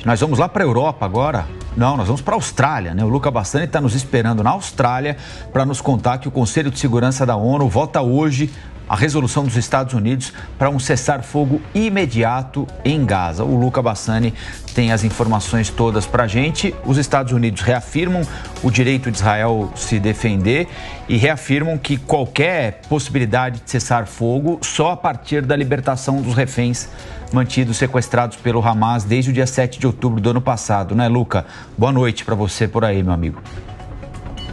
gente. Nós vamos lá para a Europa agora. Não, nós vamos para a Austrália, né? O Luca Bastani está nos esperando na Austrália para nos contar que o Conselho de Segurança da ONU vota hoje a resolução dos Estados Unidos para um cessar-fogo imediato em Gaza. O Luca Bassani tem as informações todas para a gente. Os Estados Unidos reafirmam o direito de Israel se defender e reafirmam que qualquer possibilidade de cessar fogo só a partir da libertação dos reféns mantidos sequestrados pelo Hamas desde o dia 7 de outubro do ano passado, né, Luca? Boa noite para você por aí, meu amigo.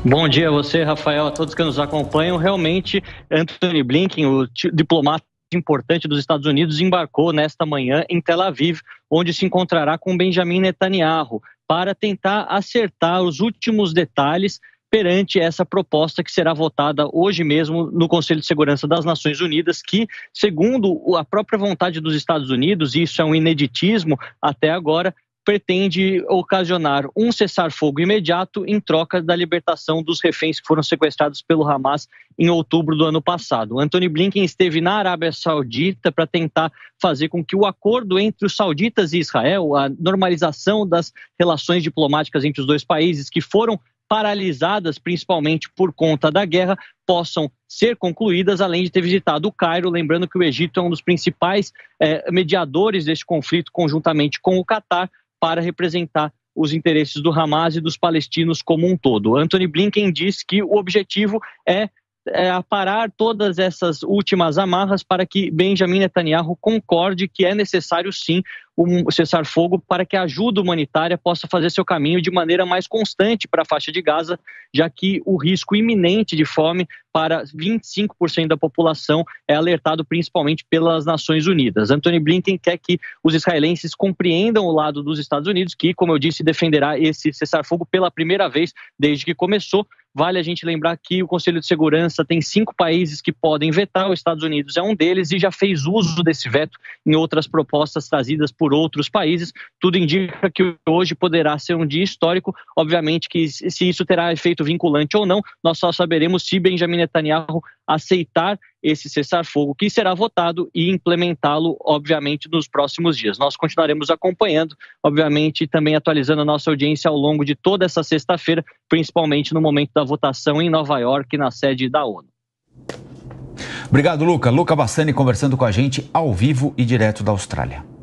Bom dia a você, Rafael, a todos que nos acompanham. Realmente, Anthony Blinken, o diplomata importante dos Estados Unidos, embarcou nesta manhã em Tel Aviv, onde se encontrará com Benjamin Netanyahu para tentar acertar os últimos detalhes perante essa proposta que será votada hoje mesmo no Conselho de Segurança das Nações Unidas, que, segundo a própria vontade dos Estados Unidos, e isso é um ineditismo até agora, pretende ocasionar um cessar-fogo imediato em troca da libertação dos reféns que foram sequestrados pelo Hamas em outubro do ano passado. Anthony Blinken esteve na Arábia Saudita para tentar fazer com que o acordo entre os sauditas e Israel, a normalização das relações diplomáticas entre os dois países que foram paralisadas principalmente por conta da guerra, possam ser concluídas, além de ter visitado o Cairo, lembrando que o Egito é um dos principais eh, mediadores deste conflito, conjuntamente com o Catar, para representar os interesses do Hamas e dos palestinos como um todo. Anthony Blinken diz que o objetivo é é, aparar todas essas últimas amarras para que Benjamin Netanyahu concorde que é necessário sim um cessar-fogo para que a ajuda humanitária possa fazer seu caminho de maneira mais constante para a faixa de Gaza, já que o risco iminente de fome para 25% da população é alertado principalmente pelas Nações Unidas. Antony Blinken quer que os israelenses compreendam o lado dos Estados Unidos, que, como eu disse, defenderá esse cessar-fogo pela primeira vez desde que começou. Vale a gente lembrar que o Conselho de Segurança tem cinco países que podem vetar, os Estados Unidos é um deles e já fez uso desse veto em outras propostas trazidas por outros países. Tudo indica que hoje poderá ser um dia histórico. Obviamente que se isso terá efeito vinculante ou não, nós só saberemos se Benjamin Netanyahu aceitar esse cessar-fogo que será votado e implementá-lo, obviamente, nos próximos dias. Nós continuaremos acompanhando, obviamente, e também atualizando a nossa audiência ao longo de toda essa sexta-feira, principalmente no momento da votação em Nova York, na sede da ONU. Obrigado, Luca. Luca Bassani conversando com a gente ao vivo e direto da Austrália.